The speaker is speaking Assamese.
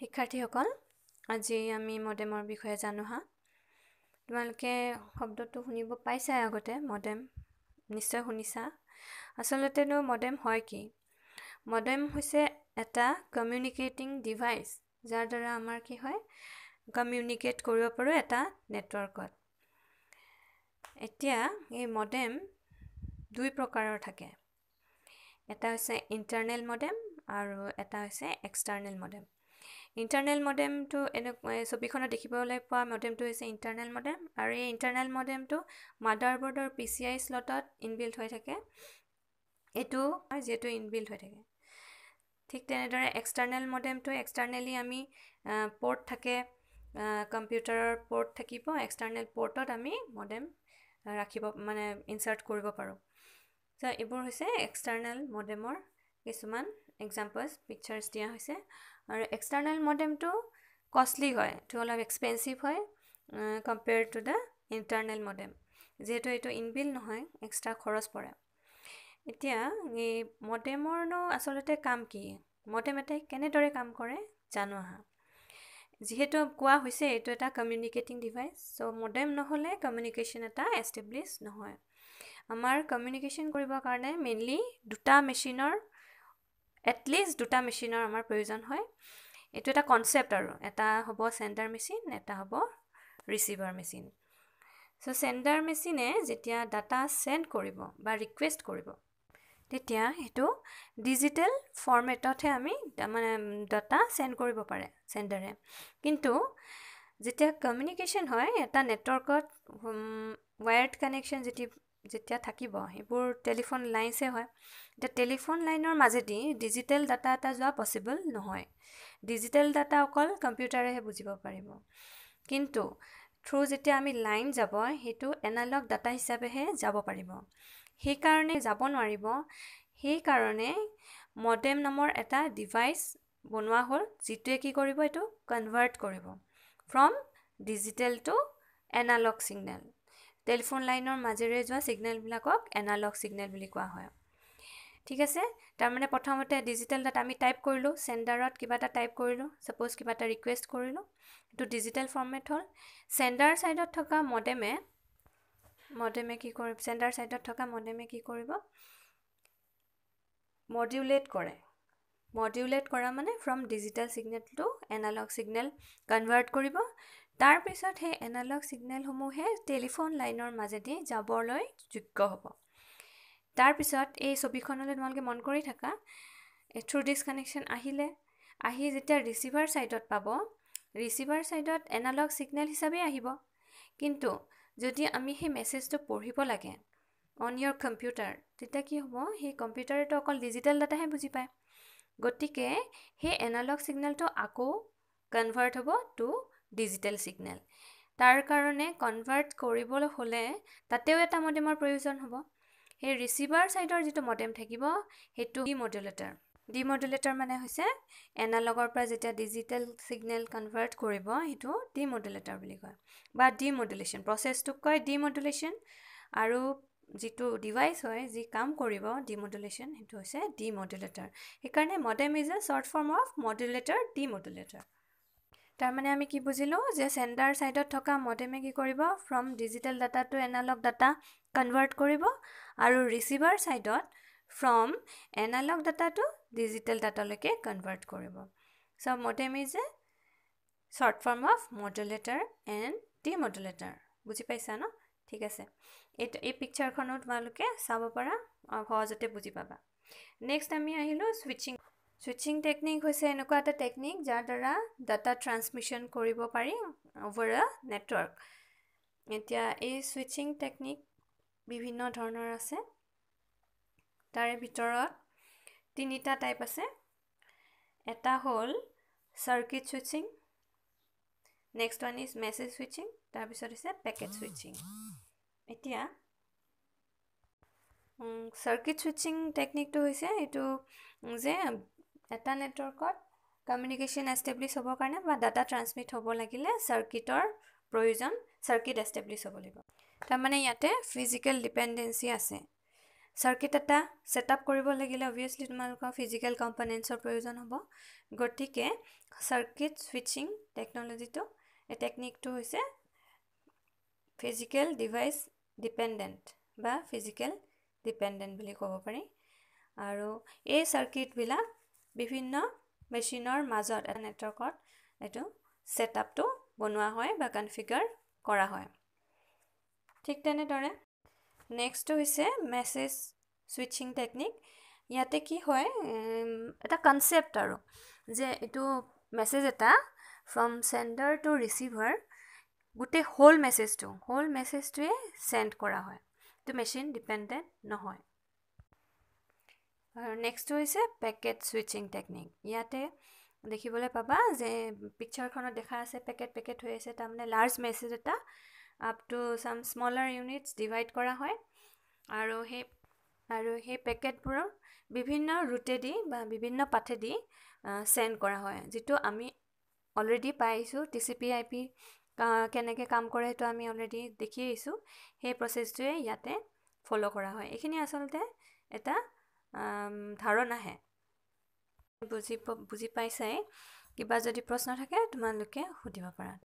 শিক্ষাৰ্থীসকল আজি আমি মডেমৰ বিষয়ে জানো হা তোমালোকে শব্দটো শুনিব পাইছাই আগতে মডেম নিশ্চয় শুনিছা আচলতেনো মডেম হয় কি মডেম হৈছে এটা কমিউনিকেটিং ডিভাইচ যাৰ দ্বাৰা আমাৰ কি হয় কমিউনিকেট কৰিব পাৰোঁ এটা নেটৱৰ্কত এতিয়া এই মডেম দুই প্ৰকাৰৰ থাকে এটা হৈছে ইণ্টাৰনেল মডেম আৰু এটা হৈছে এক্সটাৰ্নেল মডেম ইণ্টাৰনেল মডেমটো এনেকুৱা ছবিখনত দেখিবলৈ পোৱা মডেমটো হৈছে ইণ্টাৰনেল মডেম আৰু এই ইণ্টাৰনেল মডেমটো মাডাৰবোৰ্ডৰ পি চি আই শ্লটত ইনবিল্ড হৈ থাকে এইটো যিহেতু ইনবিল্ড হৈ থাকে ঠিক তেনেদৰে এক্সটাৰনেল মডেমটো এক্সটাৰনেলি আমি পৰ্ট থাকে কম্পিউটাৰৰ পৰ্ট থাকিব এক্সটাৰনেল পৰ্টত আমি মডেম ৰাখিব মানে ইনচাৰ্ট কৰিব পাৰোঁ ছ' এইবোৰ হৈছে এক্সটাৰনেল মডেমৰ কিছুমান এক্সাম্পলছ পিকচাৰ্ছ দিয়া হৈছে আৰু এক্সটাৰ্নেল মডেমটো কষ্টলি হয় এইটো অলপ এক্সপেঞ্চিভ হয় compare to the internal modem যিহেতু এইটো ইনবিল নহয় এক্সট্ৰা খৰচ পৰে এতিয়া এই মডেমৰনো আচলতে কাম কি মডেম এটাই কেনেদৰে কাম কৰে জানো আহা যিহেতু কোৱা হৈছে এইটো এটা কমিউনিকেটিং ডিভাইচ চ' মডেম নহ'লে কমিউনিকেশ্যন এটা এষ্টেব্লিছ নহয় আমাৰ কমিউনিকেশ্যন কৰিবৰ কাৰণে মেইনলি দুটা মেচিনৰ এটলিষ্ট দুটা মেচিনৰ আমাৰ প্ৰয়োজন হয় এইটো এটা কনচেপ্ট আৰু এটা হ'ব চেণ্ডাৰ মেচিন এটা হ'ব ৰিচিভাৰ মেচিন চ' চেণ্ডাৰ মেচিনে যেতিয়া ডাটা চেণ্ড কৰিব বা ৰিকুৱেষ্ট কৰিব তেতিয়া সেইটো ডিজিটেল ফৰ্মেটতহে আমি মানে ডাটা চেণ্ড কৰিব পাৰে চেণ্ডাৰে কিন্তু যেতিয়া কমিউনিকেশ্যন হয় এটা নেটৱৰ্কত ৱায়াৰ্ড কানেকশ্যন যেতিয়া যেতিয়া থাকিব সেইবোৰ টেলিফোন লাইনছে হয় এতিয়া টেলিফোন লাইনৰ মাজেদি ডিজিটেল ডাটা এটা যোৱা পচিবল নহয় ডিজিটেল ডাটা অকল কম্পিউটাৰেহে বুজিব পাৰিব কিন্তু থ্ৰু যেতিয়া আমি লাইন যাব সেইটো এনালগ ডাটা হিচাপেহে যাব পাৰিব সেইকাৰণে যাব নোৱাৰিব সেইকাৰণে মডেম নামৰ এটা ডিভাইচ বনোৱা হ'ল যিটোৱে কি কৰিব এইটো কনভাৰ্ট কৰিব from digital to analog signal telephone লাইনৰ মাজেৰে যোৱা ছিগনেলবিলাকক এনালগ ছিগনেল বুলি কোৱা হয় ঠিক আছে তাৰমানে প্ৰথমতে ডিজিটেল ডাটা আমি টাইপ কৰিলোঁ চেণ্ডাৰত কিবা এটা টাইপ কৰিলোঁ ছাপ'জ কিবা এটা ৰিকুৱেষ্ট কৰিলোঁ এইটো ডিজিটেল ফৰ্মেট হ'ল চেণ্ডাৰ ছাইডত থকা মডেমে মডেমে কি কৰিব চেণ্ডাৰ ছাইডত থকা মডেমে কি কৰিব মডিউলেট কৰে মডিউলেট কৰা মানে ফ্ৰম ডিজিটেল ছিগনেলটো এনালগ ছিগনেল কনভাৰ্ট কৰিব সেই এনালগ ছিগনেলসমূহে টেলিফোন লাইনৰ মাজেদি যাবলৈ যোগ্য হ'ব তাৰপিছত এই ছবিখনলৈ তোমালোকে মন কৰি থাকা থ্ৰু ডিছ কানেকশ্যন আহিলে আহি যেতিয়া ৰিচিভাৰ ছাইডত পাব ৰিচিভাৰ ছাইডত এনালগ ছিগনেল হিচাপেই আহিব কিন্তু যদি আমি সেই মেছেজটো পঢ়িব লাগে অন ইয়ৰ কম্পিউটাৰ তেতিয়া কি হ'ব সেই কম্পিউটাৰটো অকল ডিজিটেল ডাটাহে বুজি পায় গতিকে সেই এনালগ ছিগনেলটো আকৌ কনভাৰ্ট হ'ব টু ডিজিটেল ছিগনেল তাৰ কাৰণে কনভাৰ্ট কৰিবলৈ হ'লে তাতেও এটা মডেমৰ প্ৰয়োজন হ'ব সেই ৰিচিভাৰ ছাইডৰ যিটো মডেম থাকিব সেইটো ডি মডুলেটাৰ ডি মডুলেটাৰ মানে হৈছে এনালগৰ পৰা যেতিয়া ডিজিটেল ছিগনেল কনভাৰ্ট কৰিব সেইটো ডি মডুলেটাৰ বুলি কয় বা ডি মডুলেশ্যন প্ৰচেছটোক কয় ডি মডুলেশ্যন আৰু যিটো ডিভাইচ হয় যি কাম কৰিব ডি মডুলেশ্যন সেইটো হৈছে ডি মডুলেটাৰ সেইকাৰণে modem is a short form of modulator demodulator তাৰমানে আমি কি বুজিলোঁ যে চেণ্টাৰ ছাইডত থকা মডেমে কি কৰিব from digital data to analog data convert কৰিব আৰু ৰিচিভাৰ ছাইডত from analog data to digital ডাটালৈকে কনভাৰ্ট কৰিব so' modem is a short form of modulator and demodulator বুজি পাইছা ন ঠিক আছে এইটো এই পিকচাৰখনো তোমালোকে চাব পাৰা সহজতে বুজি পাবা নেক্সট আমি আহিলোঁ ছুইচিং স্বিচিং টেকনিক হৈছে এনেকুৱা এটা টেকনিক যাৰ দ্বাৰা ডাটা ট্ৰান্সমিশ্যন কৰিব পাৰি অভাৰ আ নেটৱৰ্ক এতিয়া এই চুইচিং টেকনিক বিভিন্ন ধৰণৰ আছে তাৰে ভিতৰত তিনিটা টাইপ আছে এটা হ'ল circuit switching next one is message switching তাৰপিছত হৈছে পেকেট চুইচিং এতিয়া চাৰ্কিট চুইচিং টেকনিকটো হৈছে এইটো যে এটা নেটৱৰ্কত কমিউনিকেশ্যন এষ্টেব্লিছ হ'বৰ কাৰণে বা ডাটা ট্ৰান্সমিট হ'ব লাগিলে চাৰ্কিটৰ প্ৰয়োজন চাৰ্কিট এষ্টেব্লিছ হ'ব লাগিব তাৰমানে ইয়াতে ফিজিকেল ডিপেণ্ডেঞ্চি আছে চাৰ্কিট এটা ছেটআপ কৰিব লাগিলে অভিয়াছলি তোমালোকৰ ফিজিকেল কম্পনেণ্টছৰ প্ৰয়োজন হ'ব গতিকে চাৰ্কিট ছুইচিং টেকন'লজিটো এই টেকনিকটো হৈছে ফিজিকেল ডিভাইচ ডিপেণ্ডেণ্ট বা ফিজিকেল ডিপেণ্ডেণ্ট বুলি ক'ব পাৰি আৰু এই চাৰ্কিটবিলাক বিভিন্ন মেচিনৰ মাজত এটা নেটৱৰ্কত এইটো আপটো বনোৱা হয় বা কনফিগাৰ কৰা হয় ঠিক তেনেদৰে নেক্সটটো হৈছে মেছেজ ছুইচিং টেকনিক ইয়াতে কি হয় এটা কনচেপ্ট আৰু যে এইটো মেছেজ এটা ফ্ৰম চেণ্ডাৰ টু ৰিচিভাৰ গোটেই হ'ল মেছেজটো হ'ল মেছেজটোৱে চেণ্ড কৰা হয় এইটো মেচিন ডিপেণ্ডেণ্ট নহয় আৰু নেক্সটটো হৈছে পেকেট ছুইচিং টেকনিক ইয়াতে দেখিবলৈ পাবা যে পিকচাৰখনত দেখা আছে পেকেট পেকেট হৈ আছে তাৰমানে লাৰ্জ মেছেজ এটা up to some smaller units divide কৰা হয় আৰু সেই আৰু সেই পেকেটবোৰৰ বিভিন্ন ৰুটেদি বা বিভিন্ন পাঠেদি চেণ্ড কৰা হয় যিটো আমি অলৰেডি পাই আহিছোঁ T C P I P কেনেকৈ কাম কৰে সেইটো আমি অলৰেডি দেখি আহিছোঁ সেই প্ৰচেছটোৱে ইয়াতে ফ'ল' কৰা হয় এইখিনি আচলতে এটা ধাৰণাহে বুজি বুজি পাইছাই কিবা যদি প্ৰশ্ন থাকে তোমালোকে সুধিব পাৰা